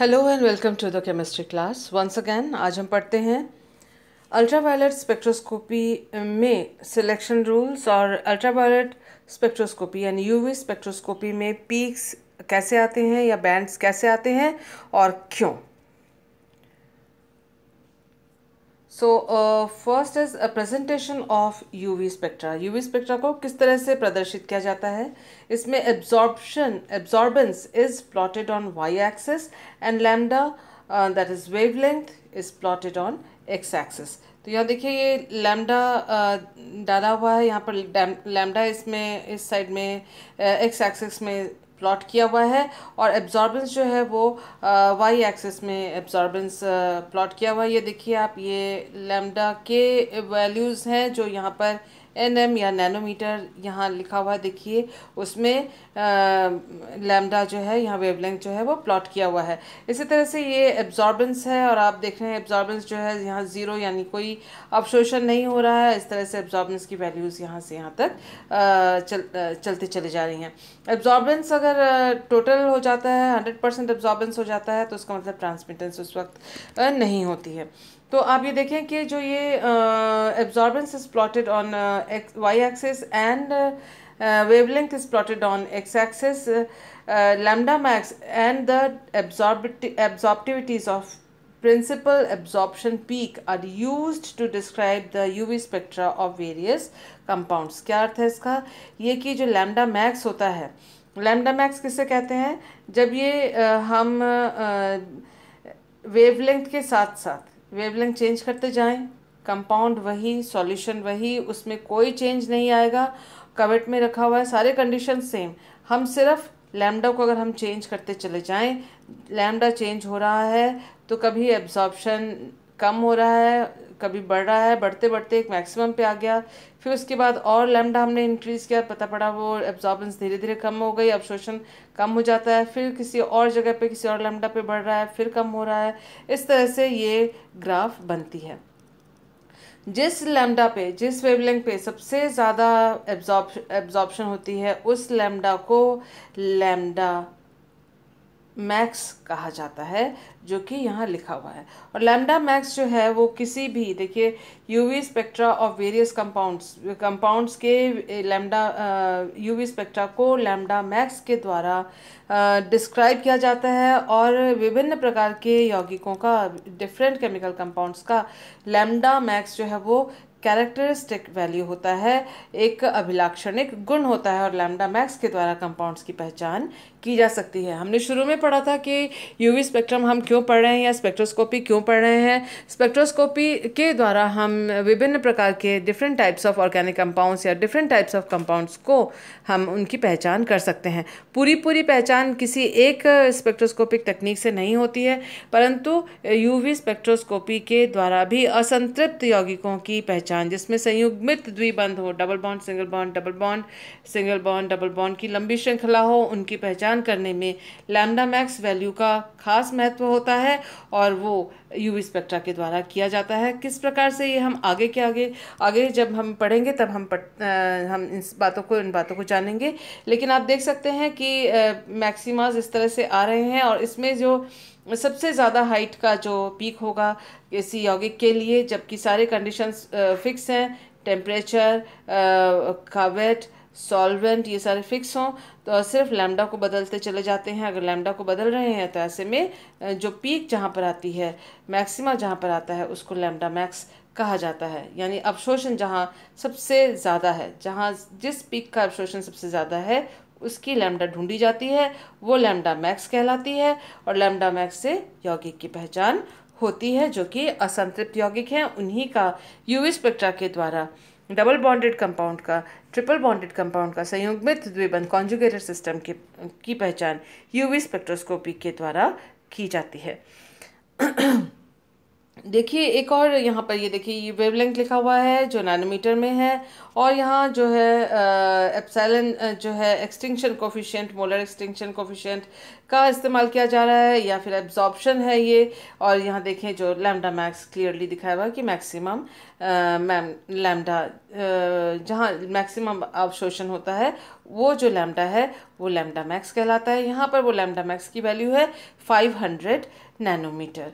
Hello and welcome to the chemistry class once again आज हम पढ़ते हैं अल्ट्रावायलेट स्पेक्ट्रोस्कोपी में सिलेक्शन रूल्स और अल्ट्रावायलेट स्पेक्ट्रोस्कोपी यानी यूवी स्पेक्ट्रोस्कोपी में पीक्स कैसे आते हैं या बैंड्स कैसे आते हैं और क्यों so first is a presentation of UV spectra UV spectra को किस तरह से प्रदर्शित किया जाता है इसमें absorption absorbance is plotted on Y axis and lambda that is wave length is plotted on X axis तो यहाँ देखिए ये लैमडा uh, डाला हुआ है यहाँ पर लैमडा इसमें इस साइड में एक्स uh, एक्सिस में प्लॉट किया हुआ है और एब्जॉर्बेंस जो है वो वाई एक्सेस में एब्जॉर्बेंस प्लॉट किया हुआ है ये देखिए आप ये लेमडा के वैल्यूज़ हैं जो यहाँ पर एनएम या नैनोमीटर यहाँ लिखा हुआ देखिए उसमें लैम्डा जो है यहाँ वेवलेंथ जो है वो प्लॉट किया हुआ है इसी तरह से ये एब्जॉर्बेंस है और आप देख रहे हैं एब्जॉर्बेंस जो है यहाँ ज़ीरो यानी कोई अपशोषण नहीं हो रहा है इस तरह से एब्जॉर्बेंस की वैल्यूज़ यहाँ से यहाँ तक आ, चल चलते चले जा रही हैं एब्जॉर्बेंस अगर टोटल हो जाता है हंड्रेड परसेंट एब्जॉर्बेंस हो जाता है तो उसका मतलब ट्रांसमिटेंस उस वक्त नहीं होती है तो आप ये देखें कि जो ये absorbance is plotted on Y axes and wavelength is plotted on X axes lambda max and the absorptivities of principal absorption peak are use to describe the UV spectra of various compounds क्या अर्थ है इसका ये कि जो lambda max होता है lambda max किससे कहते हैं जब ये uh, हम वेवलेंथ uh, के साथ साथ वेवलेंथ चेंज करते जाएं कंपाउंड वही सॉल्यूशन वही उसमें कोई चेंज नहीं आएगा कवेट में रखा हुआ है सारे कंडीशन सेम हम सिर्फ लैमडा को अगर हम चेंज करते चले जाएं लैमडा चेंज हो रहा है तो कभी एब्जॉर्बशन कम हो रहा है कभी बढ़ रहा है बढ़ते बढ़ते एक मैक्सिमम पे आ गया फिर उसके बाद और लैमडा हमने इंक्रीज़ किया पता पड़ा वो एब्जॉर्बेंस धीरे धीरे कम हो गई अब्सॉर्शन कम हो जाता है फिर किसी और जगह पे किसी और लैमडा पे बढ़ रहा है फिर कम हो रहा है इस तरह से ये ग्राफ बनती है जिस लैमडा पे जिस वेवलेंथ पे सबसे ज़्यादा एब्जॉर्ब एब्जॉर्बशन होती है उस लैमडा को लैमडा मैक्स कहा जाता है जो कि यहाँ लिखा हुआ है और लैम्डा मैक्स जो है वो किसी भी देखिए UV spectra of various compounds compounds के लैम्डा यूवी स्पेक्ट्रा को लैम्डा मैक्स के द्वारा डिस्क्राइब किया जाता है और विभिन्न प्रकार के यौगिकों का डिफरेंट केमिकल कंपाउंड्स का लैम्डा मैक्स जो है वो कैरेक्टरिस्टिक वैल्यू होता है एक अभिलाक्षणिक गुण होता है और लैम्डा मैक्स के द्वारा कंपाउंड्स की पहचान की जा सकती है हमने शुरू में पढ़ा था कि यूवी स्पेक्ट्रम हम क्यों पढ़ रहे हैं या स्पेक्ट्रोस्कोपी क्यों पढ़ रहे हैं स्पेक्ट्रोस्कोपी के द्वारा हम विभिन्न प्रकार के different types of organic compounds या डिफरेंट टाइप्स ऑफ कंपाउंड्स को हम उनकी पहचान कर सकते हैं पूरी पूरी पहचान किसी एक स्पेक्ट्रोस्कोपिक तकनीक से नहीं होती है परंतु यूवी स्पेक्ट्रोस्कोपी के द्वारा भी असंतृप्त यौगिकों की पहचान जिसमें संयुग्मित द्विबंध हो double bond single bond double bond single bond double bond की लंबी श्रृंखला हो उनकी पहचान पहचान करने में लैमडा मैक्स वैल्यू का खास महत्व होता है और वो यूवी स्पेक्ट्रा के द्वारा किया जाता है किस प्रकार से ये हम आगे के आगे आगे जब हम पढ़ेंगे तब हम पढ़ आ, हम इस बातों को इन बातों को जानेंगे लेकिन आप देख सकते हैं कि मैक्सिमाज इस तरह से आ रहे हैं और इसमें जो सबसे ज़्यादा हाइट का जो पीक होगा इसी यौगिक के लिए जबकि सारे कंडीशंस फिक्स हैं टेम्परेचर कावेट सॉल्वेंट ये सारे फिक्स हों तो सिर्फ लैमडा को बदलते चले जाते हैं अगर लैमडा को बदल रहे हैं तो ऐसे में जो पीक जहाँ पर आती है मैक्सिमा जहाँ पर आता है उसको लैमडा मैक्स कहा जाता है यानी अवशोषण जहाँ सबसे ज़्यादा है जहाँ जिस पीक का अवशोषण सबसे ज़्यादा है उसकी लैमडा ढूंढी जाती है वो लैमडा मैक्स कहलाती है और लैमडा मैक्स से यौगिक की पहचान होती है जो कि असंतृप्त यौगिक हैं उन्हीं का यूवी स्पेक्ट्रा के द्वारा डबल बॉन्डेड कंपाउंड का ट्रिपल बॉन्डेड कंपाउंड का संयुग्मित में द्विबंध कॉन्जुगेटर सिस्टम के की पहचान यूवी स्पेक्ट्रोस्कोपी के द्वारा की जाती है देखिए एक और यहाँ पर ये देखिए ये वेवलेंथ लिखा हुआ है जो नैनोमीटर में है और यहाँ जो है एप्सैलन जो है extinction coefficient molar extinction coefficient का इस्तेमाल किया जा रहा है या फिर एब्जॉर्प्शन है ये और यहाँ देखें जो लैमडा मैक्स क्लियरली दिखाया हुआ है कि मैक्सिमम मैम लैम्डा जहाँ मैक्सिमम अवशोषण होता है वो जो लैमडा है वो लैमडा मैक्स कहलाता है यहाँ पर वो लैमडा मैक्स की वैल्यू है फाइव नैनोमीटर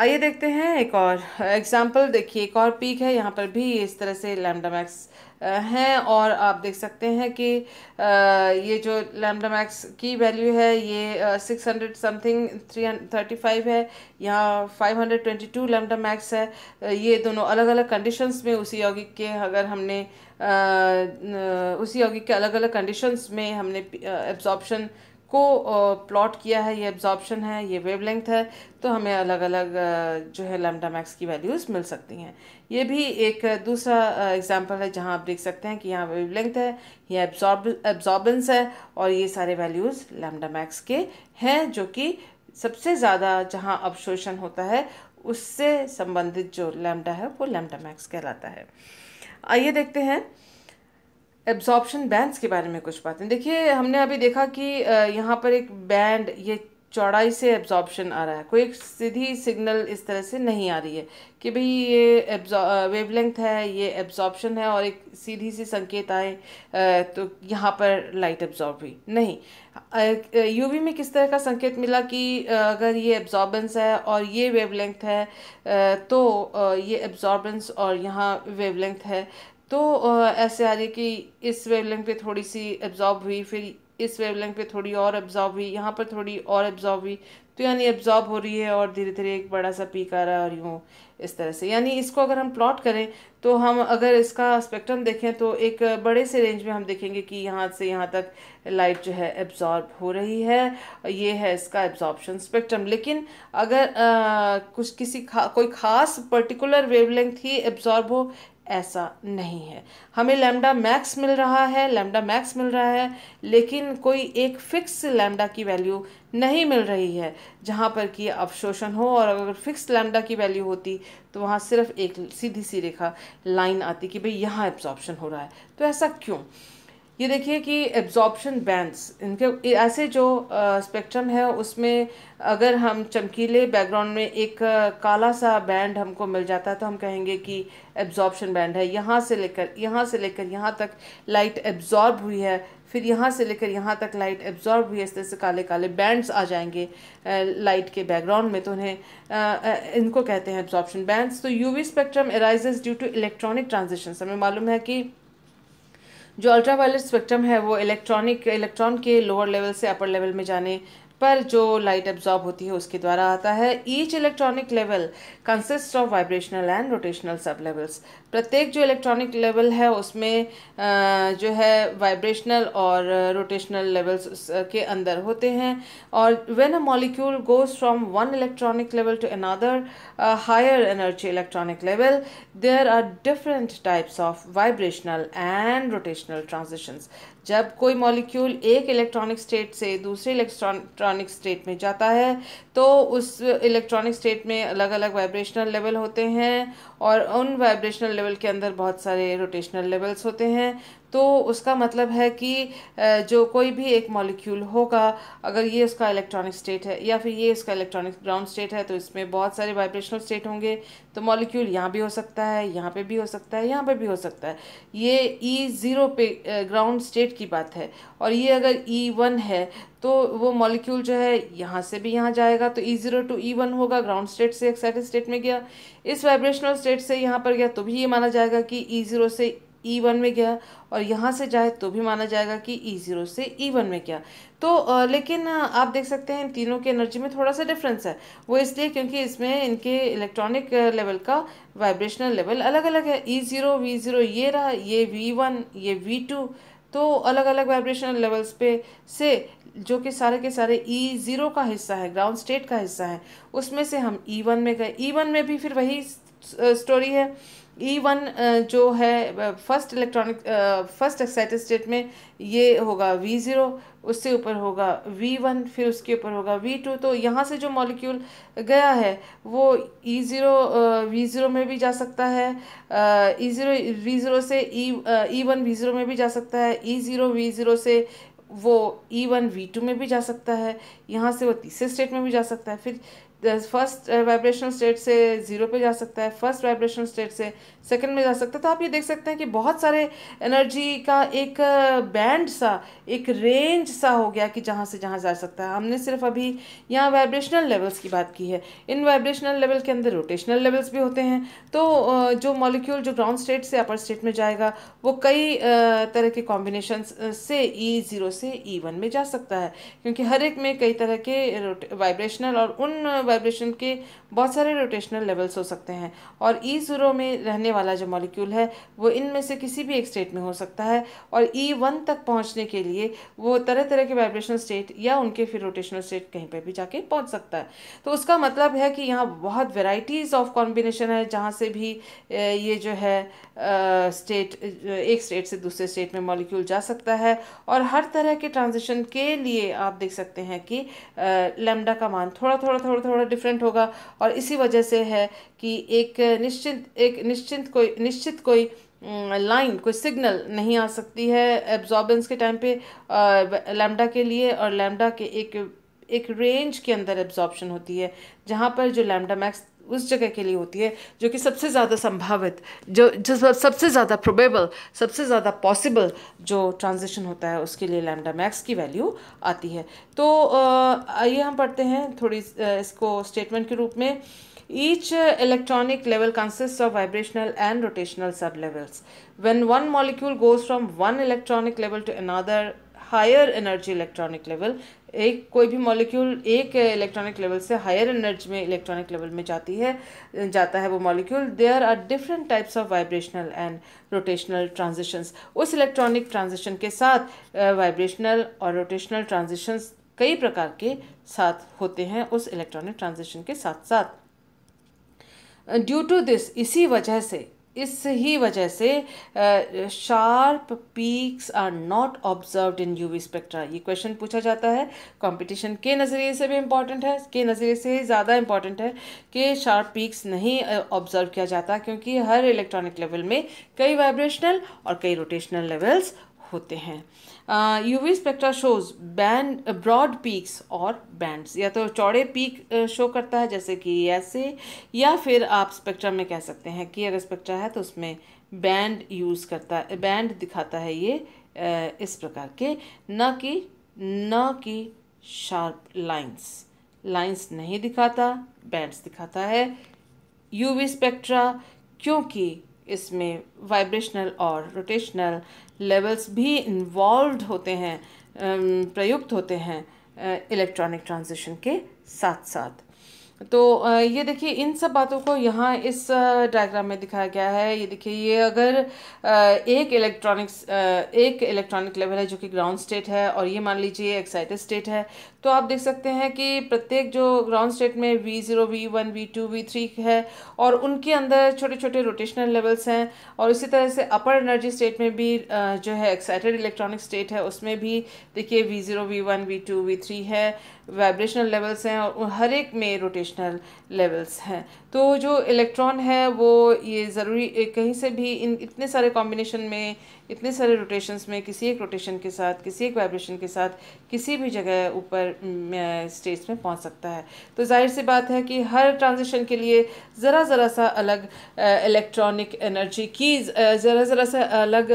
आइए देखते हैं एक और एग्जाम्पल देखिए एक और पीक है यहाँ पर भी इस तरह से लैमडा मैक्स हैं और आप देख सकते हैं कि ये जो लैमडा मैक्स की वैल्यू है ये six hundred something three thirty five है यहाँ five hundred twenty two lambda max है ये दोनों अलग अलग कंडीशंस में उसी यौगिक के अगर हमने उसी यौगिक के अलग अलग कंडीशंस में हमने एब्जॉर्प्शन को प्लॉट किया है ये एब्जॉर्बशन है ये वेवलेंथ है तो हमें अलग अलग जो है लैम्डा मैक्स की वैल्यूज़ मिल सकती हैं ये भी एक दूसरा एग्जांपल है जहां आप देख सकते हैं कि यहाँ वेवलेंथ है ये एब्जॉर्ब एब्जॉर्बेंस है और ये सारे वैल्यूज़ लैम्डा मैक्स के हैं जो कि सबसे ज़्यादा जहाँ अवशोषण होता है उससे संबंधित जो लैमडा है वो लेमडा मैक्स कहलाता है आइए देखते हैं एब्जॉर्बशन बैंड्स के बारे में कुछ बातें देखिए हमने अभी देखा कि यहाँ पर एक बैंड ये चौड़ाई से एब्जॉर्बशन आ रहा है कोई सीधी सिग्नल इस तरह से नहीं आ रही है कि भाई ये वेवलेंथ है ये एब्जॉर्प्शन है और एक सीधी सी संकेत आए तो यहाँ पर लाइट एब्जॉर्ब हुई नहीं यूवी में किस तरह का संकेत मिला कि अगर ये एब्जॉर्बेंस है और ये वेवलेंथ है तो ये एब्जॉर्बेंस और यहाँ वेवलेंथ है तो ऐसे आ रही कि इस वेवलेंथ पे थोड़ी सी एब्जॉर्ब हुई फिर इस वेवलेंथ पे थोड़ी और एब्जॉर्ब हुई यहाँ पर थोड़ी और एब्जॉर्ब हुई तो यानी एब्जॉर्ब हो रही है और धीरे धीरे एक बड़ा सा पीक आ रहा है और यूँ इस तरह से यानी इसको अगर हम प्लॉट करें तो हम अगर इसका स्पेक्ट्रम देखें तो एक बड़े से रेंज में हम देखेंगे कि यहाँ से यहाँ तक लाइट जो है एब्जॉर्ब हो रही है ये है इसका एब्जॉर्बशन स्पेक्ट्रम लेकिन अगर आ, कुछ किसी खा कोई ख़ास पर्टिकुलर वेवलेंथ ही एब्जॉर्ब हो ऐसा नहीं है हमें लैम्डा मैक्स मिल रहा है लैम्डा मैक्स मिल रहा है लेकिन कोई एक फ़िक्स लैम्डा की वैल्यू नहीं मिल रही है जहाँ पर कि अवशोषण हो और अगर फिक्स लैम्डा की वैल्यू होती तो वहाँ सिर्फ एक सीधी सी रेखा लाइन आती कि भाई यहाँ एब्जॉर्प्शन हो रहा है तो ऐसा क्यों ये देखिए कि एब्जॉर्बशन बैंड्स इनके ऐसे जो स्पेक्ट्रम है उसमें अगर हम चमकीले बैकग्राउंड में एक काला सा बैंड हमको मिल जाता है तो हम कहेंगे कि एब्जॉर्प्शन बैंड है यहाँ से लेकर यहाँ से लेकर यहाँ तक लाइट एब्जॉर्ब हुई है फिर यहाँ से लेकर यहाँ तक लाइट एब्जॉर्ब हुई है इस तरह से काले काले बैंड्स आ जाएंगे लाइट के बैकग्राउंड में तो उन्हें इनको कहते हैं एब्जॉर्बशन बैंड्स तो UV spectrum arise due to electronic transition हमें मालूम है कि जो अल्ट्रा स्पेक्ट्रम है वो इलेक्ट्रॉनिक इलेक्ट्रॉन के लोअर लेवल से अपर लेवल में जाने पर जो लाइट एब्जॉर्ब होती है उसके द्वारा आता है each electronic level consist of vibrational and rotational sub levels प्रत्येक जो इलेक्ट्रॉनिक लेवल है उसमें जो है वाइब्रेशनल और रोटेशनल लेवल्स के अंदर होते हैं और when a molecule goes from one electronic level to another higher energy electronic level there are different types of vibrational and rotational transitions जब कोई मॉलिक्यूल एक इलेक्ट्रॉनिक स्टेट से दूसरे इलेक्ट्रॉनिक स्टेट में जाता है तो उस इलेक्ट्रॉनिक स्टेट में अलग अलग वाइब्रेशनल लेवल होते हैं और उन वाइब्रेशनल लेवल के अंदर बहुत सारे रोटेशनल लेवल्स होते हैं तो उसका मतलब है कि जो कोई भी एक मॉलिक्यूल होगा अगर ये उसका इलेक्ट्रॉनिक स्टेट है या फिर ये उसका इलेक्ट्रॉनिक ग्राउंड स्टेट है तो इसमें बहुत सारे वाइब्रेशनल स्टेट होंगे तो मॉलिक्यूल यहाँ भी हो सकता है यहाँ पे भी हो सकता है यहाँ पे भी हो सकता है ये ई e ज़ीरो पे ग्राउंड स्टेट की बात है और ये अगर ई e वन है तो वो मॉलिक्यूल जो है यहाँ से भी यहाँ जाएगा तो E zero to E one होगा ग्राउंड स्टेट से एक्साइटेड स्टेट में गया इस वाइब्रेशनल स्टेट से यहाँ पर गया तो भी ये माना जाएगा कि ई e ज़ीरो से ई e वन में गया और यहाँ से जाए तो भी माना जाएगा कि ई e ज़ीरो से ई e वन में गया तो लेकिन आप देख सकते हैं इन तीनों के एनर्जी में थोड़ा सा डिफरेंस है वो इसलिए क्योंकि इसमें इनके इलेक्ट्रॉनिक लेवल का वाइब्रेशनल लेवल अलग अलग है ई ज़ीरो वी ज़ीरो ये रहा ये वी वन ये वी टू तो अलग अलग वाइब्रेशनल लेवल्स पे से जो कि सारे के सारे ई ज़ीरो का हिस्सा है ग्राउंड स्टेट का हिस्सा है उसमें से हम ई वन में गए ई वन में भी फिर वही स्टोरी है ई e वन जो है first electronic first excited state में ये होगा वी ज़ीरो उससे ऊपर होगा वी वन फिर उसके ऊपर होगा वी टू तो यहाँ से जो मॉलिक्यूल गया है वो ई ज़ीरो वी ज़ीरो में भी जा सकता है ई ज़ीरो वी ज़ीरो से E E one V zero में भी जा सकता है ई ज़ीरो वी ज़ीरो से वो ई वन वी टू में भी जा सकता है यहाँ से वो तीसरे स्टेट में भी जा सकता है फिर फर्स्ट वाइब्रेशन स्टेट से ज़ीरो पे जा सकता है फर्स्ट वाइब्रेशन स्टेट से सेकंड में जा सकता है तो आप ये देख सकते हैं कि बहुत सारे एनर्जी का एक बैंड सा एक रेंज सा हो गया कि जहाँ से जहाँ जा सकता है हमने सिर्फ अभी यहाँ वाइब्रेशनल लेवल्स की बात की है इन वाइब्रेशनल लेवल के अंदर रोटेशनल लेवल्स भी होते हैं तो जो मॉलिक्यूल जो ग्राउंड स्टेट से अपर स्टेट में जाएगा वो कई तरह के कॉम्बिनेशन से ई e ज़ीरो से ई e वन में जा सकता है क्योंकि हर एक में कई तरह के वाइब्रेशनल और उन वाइब्रेशन के बहुत सारे रोटेशनल लेवल्स हो सकते हैं और ई e ज़ीरो में रहने वाला जो मॉलिक्यूल है वो इनमें से किसी भी एक स्टेट में हो सकता है और ई e वन तक पहुँचने के लिए वो तरह तरह के वाइब्रेशनल स्टेट या उनके फिर रोटेशनल स्टेट कहीं पर भी जाके पहुँच सकता है तो उसका मतलब है कि यहाँ बहुत वेराइटीज़ ऑफ कॉम्बिनेशन है जहाँ से भी ये जो है स्टेट एक स्टेट से दूसरे स्टेट में मॉलिक्यूल जा सकता है और हर तरह के ट्रांजिशन के लिए आप देख सकते हैं कि लेमडा का मान थोड़ा थोड़ा थोड़ा थोड़ा थोड़ा डिफरेंट होगा और इसी वजह से है कि एक निश्चित एक निश्चित कोई निश्चित कोई लाइन कोई सिग्नल नहीं आ सकती है एब्जॉर्बेंस के टाइम पे लैम्डा के लिए और लैम्डा के एक एक रेंज के अंदर एब्जॉर्बशन होती है जहाँ पर जो लैम्डा मैक्स उस जगह के लिए होती है जो कि सबसे ज़्यादा संभावित जो जो सबसे ज़्यादा प्रोबेबल सबसे ज़्यादा पॉसिबल जो ट्रांजिशन होता है उसके लिए लैमडा मैक्स की वैल्यू आती है तो आइए हम पढ़ते हैं थोड़ी इसको स्टेटमेंट के रूप में each electronic level consist of vibrational and rotational sub levels when one molecule goes from one electronic level to another higher energy electronic level एक कोई भी मॉलिक्यूल एक इलेक्ट्रॉनिक लेवल से हायर एनर्जी में इलेक्ट्रॉनिक लेवल में जाती है जाता है वो molecule there are different types of vibrational and rotational transitions उस इलेक्ट्रॉनिक ट्रांजिशन के साथ वाइब्रेशनल और रोटेशनल ट्रांजिशंस कई प्रकार के साथ होते हैं उस इलेक्ट्रॉनिक ट्रांजिशन के साथ साथ ड्यू टू दिस इसी वजह से इस ही वजह से sharp peaks are not observed in UV spectra ये क्वेश्चन पूछा जाता है कंपटीशन के नज़रिए से भी इम्पॉर्टेंट है के नज़रिए से ज़्यादा इम्पॉर्टेंट है कि शार्प पीक्स नहीं ऑब्जर्व किया जाता क्योंकि हर इलेक्ट्रॉनिक लेवल में कई वाइब्रेशनल और कई रोटेशनल लेवल्स होते हैं UV spectra shows band broad peaks और बैंड्स या तो चौड़े पीक शो करता है जैसे कि ऐसे या फिर आप स्पेक्ट्रा में कह सकते हैं कि अगर स्पेक्ट्रा है तो उसमें बैंड यूज़ करता है बैंड दिखाता है ये इस प्रकार के न कि न कि शार्प लाइंस लाइंस नहीं दिखाता बैंड्स दिखाता है यूवी स्पेक्ट्रा क्योंकि इसमें वाइब्रेशनल और रोटेशनल लेवल्स भी इन्वॉल्व होते हैं um, प्रयुक्त होते हैं इलेक्ट्रॉनिक uh, ट्रांजिशन के साथ साथ तो uh, ये देखिए इन सब बातों को यहाँ इस डायग्राम uh, में दिखाया गया है ये देखिए ये अगर एक इलेक्ट्रॉनिक्स एक इलेक्ट्रॉनिक लेवल है जो कि ग्राउंड स्टेट है और ये मान लीजिए एक्साइटेड स्टेट है तो आप देख सकते हैं कि प्रत्येक जो ग्राउंड स्टेट में V zero V one V two V three है और उनके अंदर छोटे छोटे रोटेशनल लेवल्स हैं और इसी तरह से अपर एनर्जी स्टेट में भी जो है एक्साइटेड इलेक्ट्रॉनिक स्टेट है उसमें भी देखिए V zero V one V two V three है वाइब्रेशनल लेवल्स हैं और हर एक में रोटेशनल लेवल्स हैं तो जो इलेक्ट्रॉन है वो ये ज़रूरी कहीं से भी इन इतने सारे कॉम्बिनेशन में इतने सारे रोटेशंस में किसी एक रोटेशन के साथ किसी एक वाइब्रेशन के साथ किसी भी जगह ऊपर स्टेट्स में पहुंच सकता है तो जाहिर सी बात है कि हर ट्रांजिशन के लिए ज़रा ज़रा सा अलग इलेक्ट्रॉनिक एनर्जी की ज़रा ज़रा सा अलग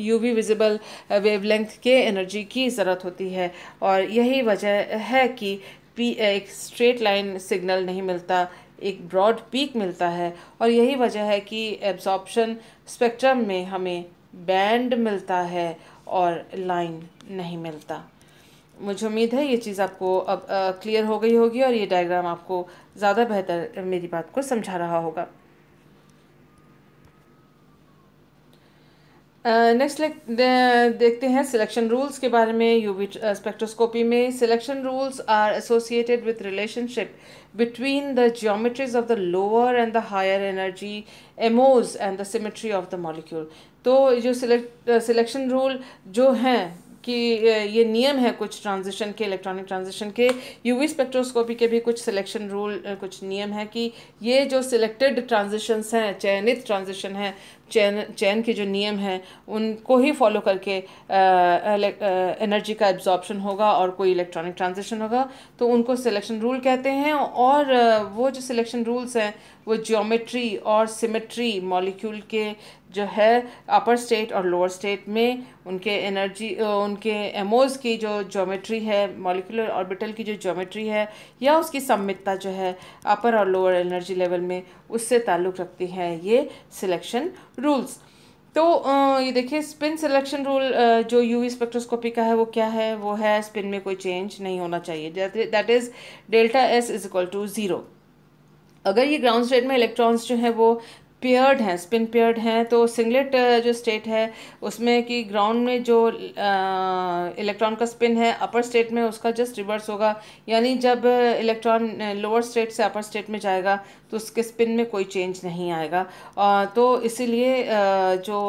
यूवी विजिबल वेवलेंथ के एनर्जी की ज़रूरत होती है और यही वजह है कि पी एक स्ट्रेट लाइन सिग्नल नहीं मिलता एक ब्रॉड पीक मिलता है और यही वजह है कि एब्जॉर्प्शन स्पेक्ट्रम में हमें बैंड मिलता है और लाइन नहीं मिलता मुझे उम्मीद है ये चीज़ आपको अब क्लियर हो गई होगी और ये डायग्राम आपको ज़्यादा बेहतर मेरी बात को समझा रहा होगा नेक्स्ट uh, दे, देखते हैं सिलेक्शन रूल्स के बारे में यूवी स्पेक्ट्रोस्कोपी में selection rules are associated with relationship between the geometries of the lower and the higher energy MOs and the symmetry of the molecule तो जो सिलेक्ट सिलेक्शन रूल जो हैं कि ये नियम है कुछ ट्रांजिशन के इलेक्ट्रॉनिक ट्रांजिशन के यूवी स्पेक्ट्रोस्कोपी के भी कुछ सिलेक्शन रूल कुछ नियम है कि ये जो सिलेक्टेड ट्रांजिशंस हैं चयनित ट्रांजिशन हैं चयन चयन के जो नियम हैं उनको ही फॉलो करके एनर्जी का एब्जॉर्प्शन होगा और कोई इलेक्ट्रॉनिक ट्रांजिशन होगा तो उनको सिलेक्शन रूल कहते हैं और वो जो सिलेक्शन रूल्स हैं वो ज्योमेट्री और सिमेट्री मॉलिक्यूल के जो है अपर स्टेट और लोअर स्टेट में उनके एनर्जी उनके एमओज की जो ज्योमेट्री है मॉलिकुलर ऑर्बिटल की जो ज्योमेट्री है या उसकी सम्मितता जो है अपर और लोअर एनर्जी लेवल में उससे ताल्लुक़ रखती हैं ये सिलेक्शन रूल्स तो ये देखिए स्पिन सिलेक्शन रूल जो यूवी स्पेक्ट्रोस्कोपी का है वो क्या है वो है स्पिन में कोई चेंज नहीं होना चाहिए that is delta S is equal to zero अगर ये ग्राउंड स्टेट में इलेक्ट्रॉन्स जो हैं वो पेयर्ड हैं स्पिन पेयर्ड हैं तो सिंगलेट जो स्टेट है उसमें कि ग्राउंड में जो इलेक्ट्रॉन का स्पिन है अपर स्टेट में उसका जस्ट रिवर्स होगा यानी जब इलेक्ट्रॉन लोअर स्टेट से अपर स्टेट में जाएगा तो उसके स्पिन में कोई चेंज नहीं आएगा आ, तो इसीलिए जो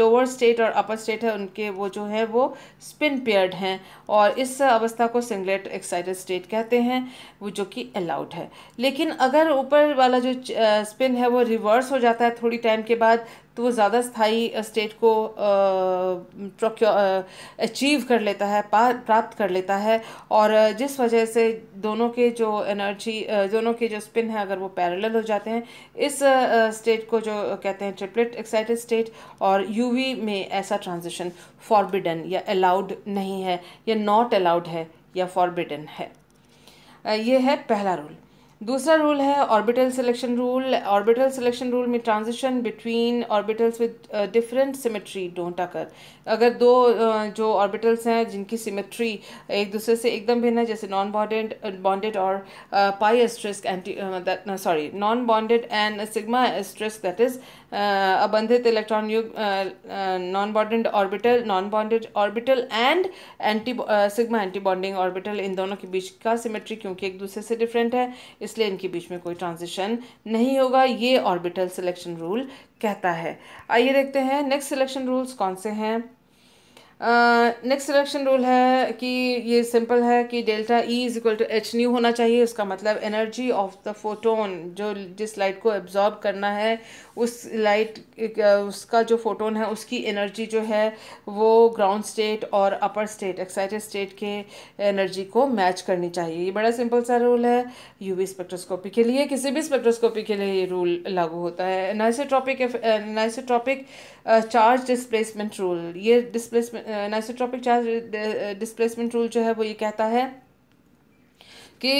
लोअर स्टेट और अपर स्टेट है उनके वो जो है वो स्पिन पेयर्ड हैं और इस अवस्था को सिंगलेट एक्साइटेड स्टेट कहते हैं वो जो कि अलाउड है लेकिन अगर ऊपर वाला जो स्पिन है वो रिवर्स हो जाता है थोड़ी टाइम के बाद तो वो ज़्यादा स्थाई स्टेट को अचीव कर लेता है प्राप्त कर लेता है और जिस वजह से दोनों के जो एनर्जी दोनों के जो स्पिन है अगर वो पैरेलल हो जाते हैं इस स्टेट को जो कहते हैं ट्रिपलेट एक्साइटेड स्टेट और यूवी में ऐसा ट्रांजिशन फॉरबिडन या अलाउड नहीं है या नॉट अलाउड है या फॉरबिडन है ये है पहला रूल दूसरा रूल है orbital selection rule orbital selection rule में transition between orbitals with different symmetry don't occur अगर दो जो ऑर्बिटल्स हैं जिनकी सिमेट्री एक दूसरे से एकदम भिन्न है जैसे नॉन बॉन्डेड बॉन्डेड और pi stars anti sorry non bonded and sigma stars that is अबंधित इलेक्ट्रॉन युग non bonded orbital non bonded orbital and anti sigma anti bonding orbital इन दोनों के बीच का सिमेट्री क्योंकि एक दूसरे से डिफरेंट है इसलिए इनके बीच में कोई ट्रांजिशन नहीं होगा ये ऑर्बिटल सिलेक्शन रूल कहता है आइए देखते हैं नेक्स्ट सिलेक्शन रूल्स कौन से हैं नेक्स्ट सिलेक्शन रूल है कि ये सिंपल है कि delta E is equal to H nu होना चाहिए उसका मतलब एनर्जी ऑफ द फोटोन जो जिस लाइट को एब्जॉर्ब करना है उस लाइट उसका जो फोटोन है उसकी एनर्जी जो है वो ग्राउंड स्टेट और अपर स्टेट एक्साइटेड स्टेट के एनर्जी को मैच करनी चाहिए ये बड़ा सिंपल सा रूल है यू स्पेक्ट्रोस्कोपी के लिए किसी भी स्पेक्ट्रोस्कोपी के लिए ये रूल लागू होता है anisotropic anisotropic charge displacement rule ये displacement anisotropic charge displacement rule जो है वो ये कहता है कि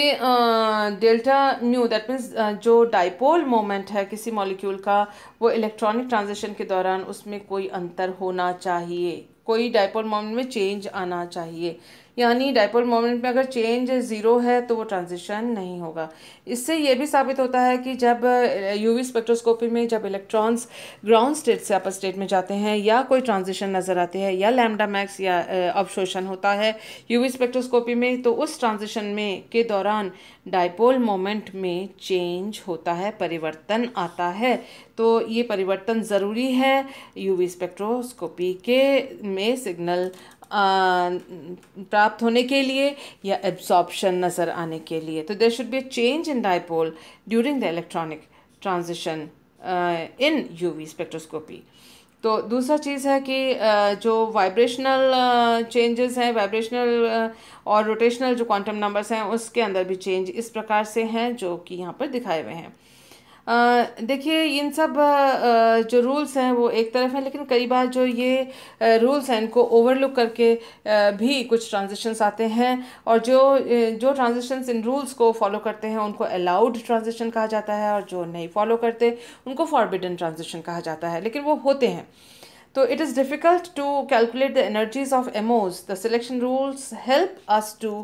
डेल्टा म्यू दैट मीन्स जो डाइपोल मोमेंट है किसी मॉलिक्यूल का वो इलेक्ट्रॉनिक ट्रांजिशन के दौरान उसमें कोई अंतर होना चाहिए कोई डाइपोल मोमेंट में चेंज आना चाहिए यानी डायपोल मोमेंट में अगर चेंज ज़ीरो है तो वो ट्रांजिशन नहीं होगा इससे ये भी साबित होता है कि जब यूवी स्पेक्ट्रोस्कोपी में जब इलेक्ट्रॉन्स ग्राउंड स्टेट से अपर स्टेट में जाते हैं या कोई ट्रांजिशन नज़र आते हैं या लैमडा मैक्स या अवशोषण होता है यूवी स्पेक्ट्रोस्कोपी में तो उस ट्रांजिशन में के दौरान डायपोल मोमेंट में चेंज होता है परिवर्तन आता है तो ये परिवर्तन ज़रूरी है यूवी स्पेक्ट्रोस्कोपी के में सिग्नल प्राप्त होने के लिए या एब्जॉर्प्शन नज़र आने के लिए तो there should be a change in dipole during the electronic transition in UV spectroscopy तो दूसरा चीज़ है कि जो वाइब्रेशनल चेंजेस हैं वाइब्रेशनल और रोटेशनल जो क्वांटम नंबर्स हैं उसके अंदर भी चेंज इस प्रकार से हैं जो कि यहाँ पर दिखाए हुए हैं देखिए इन सब जो रूल्स हैं वो एक तरफ हैं लेकिन कई बार जो ये रूल्स हैं इनको ओवरलुक करके भी कुछ ट्रांजेक्शन्स आते हैं और जो जो ट्रांजेक्शन्स इन रूल्स को फॉलो करते हैं उनको अलाउड ट्रांजेक्शन कहा जाता है और जो नहीं फॉलो करते उनको फॉरबिडन ट्रांजेक्शन कहा जाता है लेकिन वो होते हैं तो it is difficult to calculate the energies of MOs the selection rules help us to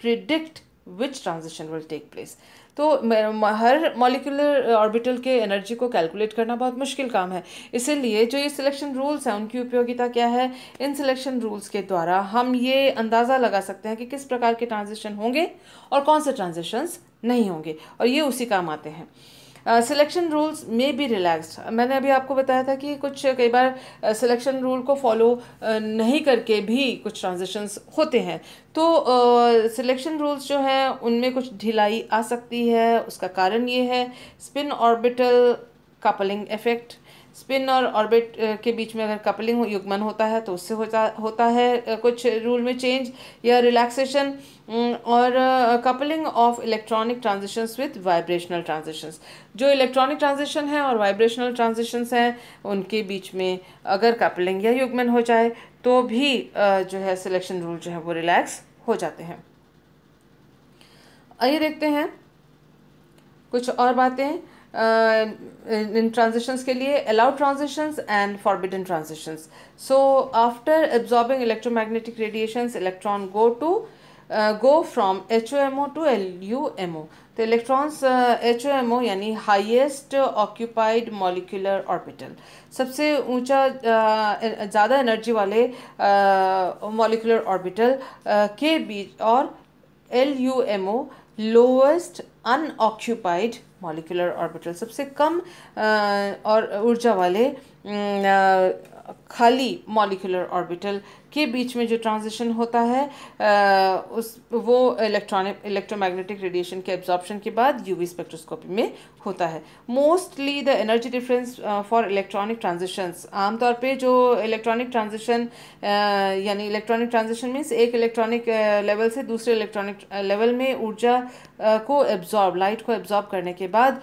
predict which transition will take place. तो हर मॉलिकुलर ऑर्बिटल uh, के एनर्जी को कैलकुलेट करना बहुत मुश्किल काम है इसीलिए जो ये सिलेक्शन रूल्स हैं उनकी उपयोगिता क्या है इन सिलेक्शन रूल्स के द्वारा हम ये अंदाज़ा लगा सकते हैं कि किस प्रकार के ट्रांजेक्शन होंगे और कौन से ट्रांजेक्शन्स नहीं होंगे और ये उसी काम आते हैं selection rules may be relaxed मैंने अभी आपको बताया था कि कुछ कई बार सिलेक्शन uh, रूल को फॉलो uh, नहीं करके भी कुछ ट्रांजेक्शन्स होते हैं तो सिलेक्शन uh, रूल्स जो हैं उनमें कुछ ढिलाई आ सकती है उसका कारण ये है spin orbital coupling effect spin और ऑर्बिट uh, के बीच में अगर कपलिंग युग्मन होता है तो उससे होता होता है uh, कुछ रूल में चेंज या रिलैक्सेशन um, और coupling of electronic transitions with vibrational transitions जो इलेक्ट्रॉनिक ट्रांजिशन है और वाइब्रेशनल ट्रांजिशंस हैं उनके बीच में अगर कपलिंग या युग्मन हो जाए तो भी uh, जो है सिलेक्शन रूल जो है वो रिलैक्स हो जाते हैं आइए देखते हैं कुछ और बातें इन uh, ट्रांजिशंस के लिए allowed transitions and forbidden transitions so after absorbing electromagnetic radiation electron go to go from H O M O to L U M O तो electrons H O M O यानी highest occupied molecular orbital सबसे ऊँचा uh, ज़्यादा energy वाले molecular uh, orbital uh, के बीच और L U M O lowest unoccupied molecular orbital सबसे कम और ऊर्जा वाले खाली मॉलिकुलर ऑर्बिटल के बीच में जो ट्रांजिशन होता है आ, उस वो इलेक्ट्रॉनिक इलेक्ट्रोमैग्नेटिक रेडिएशन के एब्जॉर्प्शन के बाद यूवी स्पेक्ट्रोस्कोपी में होता है mostly the energy difference for electronic transitions आमतौर पे जो इलेक्ट्रॉनिक ट्रांजिशन यानी इलेक्ट्रॉनिक ट्रांजिशन मीन्स एक इलेक्ट्रॉनिक लेवल से दूसरे इलेक्ट्रॉनिक लेवल में ऊर्जा को एब्जॉर्ब लाइट को एब्जॉर्ब करने के बाद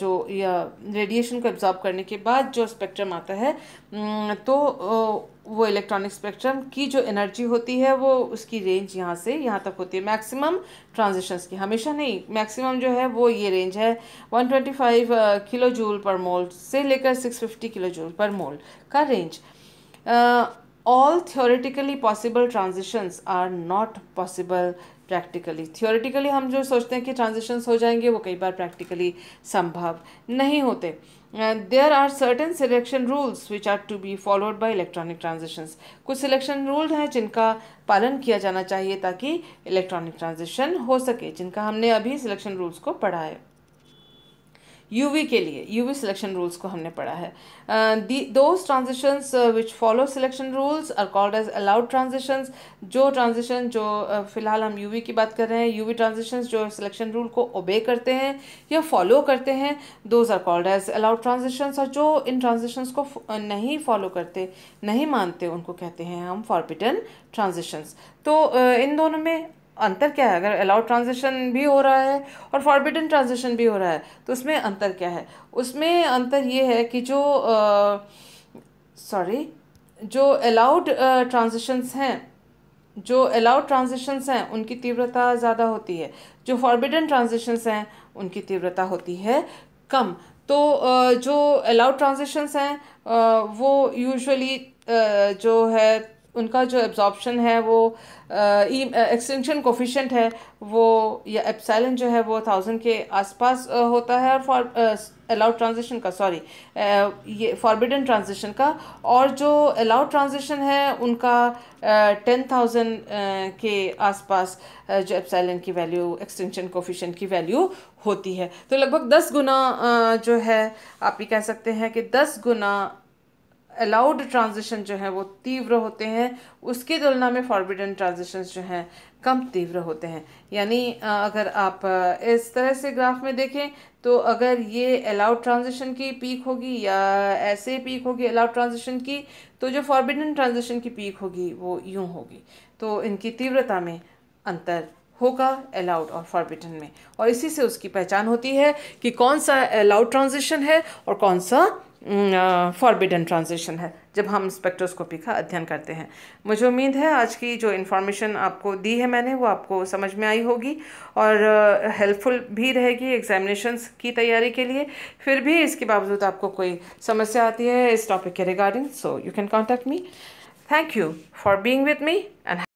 जो या रेडिएशन को एब्जॉर्ब करने के बाद जो स्पेक्ट्रम आता है तो वो इलेक्ट्रॉनिक स्पेक्ट्रम की जो एनर्जी होती है वो उसकी रेंज यहाँ से यहाँ तक होती है मैक्सिमम ट्रांजिशंस की हमेशा नहीं मैक्सिमम जो है वो ये रेंज है 125 किलो जूल पर मोल से लेकर 650 किलो जूल पर मोल का range all theoretically possible transitions are not possible practically theoretically हम जो सोचते हैं कि ट्रांजिशंस हो जाएंगे वो कई बार प्रैक्टिकली संभव नहीं होते there are certain selection rules which are to be followed by electronic transition कुछ सिलेक्शन रूल हैं जिनका पालन किया जाना चाहिए ताकि इलेक्ट्रॉनिक ट्रांजेक्शन हो सके जिनका हमने अभी सिलेक्शन रूल्स को पढ़ा है यूवी के लिए यूवी सिलेक्शन रूल्स को हमने पढ़ा है those transitions which follow selection rules are called as allowed transition जो ट्रांजिशन जो फिलहाल हम यूवी की बात कर रहे हैं यूवी ट्रांजेक्शन जो सिलेक्शन रूल को ओबे करते हैं या फॉलो करते हैं those are called as allowed transition और जो इन ट्रांजिशंस को नहीं फॉलो करते नहीं मानते उनको कहते हैं हम फॉरबिटन ट्रांजिशंस तो इन दोनों में अंतर क्या है अगर अलाउड ट्रांजेक्शन भी हो रहा है और फॉरबिडन ट्रांजेक्शन भी हो रहा है तो उसमें अंतर क्या है उसमें अंतर ये है कि जो सॉरी जो अलाउड ट्रांजेक्शन्स हैं जो अलाउड ट्रांजेक्शन्स हैं उनकी तीव्रता ज़्यादा होती है जो फॉरबिडन ट्रांजेक्शन्स हैं उनकी तीव्रता होती है कम तो जो अलाउड ट्रांजेक्शन्स हैं वो यूजुअली जो है उनका जो एब्जॉर्बशन है वो एक्सटेंशन कोफिशेंट e, है वो या एप्साइलन जो है वो थाउजेंड के आसपास होता है और फॉर अलाउड ट्रांजिशन का सॉरी ये फॉरबिडन ट्रांजिशन का और जो अलाउड ट्रांजिशन है उनका टेन थाउजेंड के आसपास जो एप्साइलन की वैल्यू एक्सटेंशन कोफिशेंट की वैल्यू होती है तो लगभग दस गुना जो है आप ये कह सकते हैं कि दस गुना अलाउड ट्रांजिशन जो हैं वो तीव्र होते हैं उसकी तुलना में फॉरबिडन ट्रांजिशन जो हैं कम तीव्र होते हैं यानी अगर आप इस तरह से ग्राफ में देखें तो अगर ये अलाउड ट्रांजिशन की पीक होगी या ऐसे पीक होगी अलाउड ट्रांजिशन की तो जो फॉरबिडन ट्रांजिशन की पीक होगी वो यूँ होगी तो इनकी तीव्रता में अंतर होगा अलाउड और फॉरबिडन में और इसी से उसकी पहचान होती है कि कौन सा अलाउड ट्रांजिशन है और कौन सा फॉरबिडन हम्म, ट्रांजिशन है जब हम स्पेक्ट्रोस्कोपी का अध्ययन करते हैं मुझे उम्मीद है आज की जो इन्फॉर्मेशन आपको दी है मैंने वो आपको समझ में आई होगी और हेल्पफुल uh, भी रहेगी एग्जामिनेशंस की तैयारी के लिए फिर भी इसके बावजूद आपको कोई समस्या आती है इस टॉपिक के regarding so you can contact me thank you for being with me and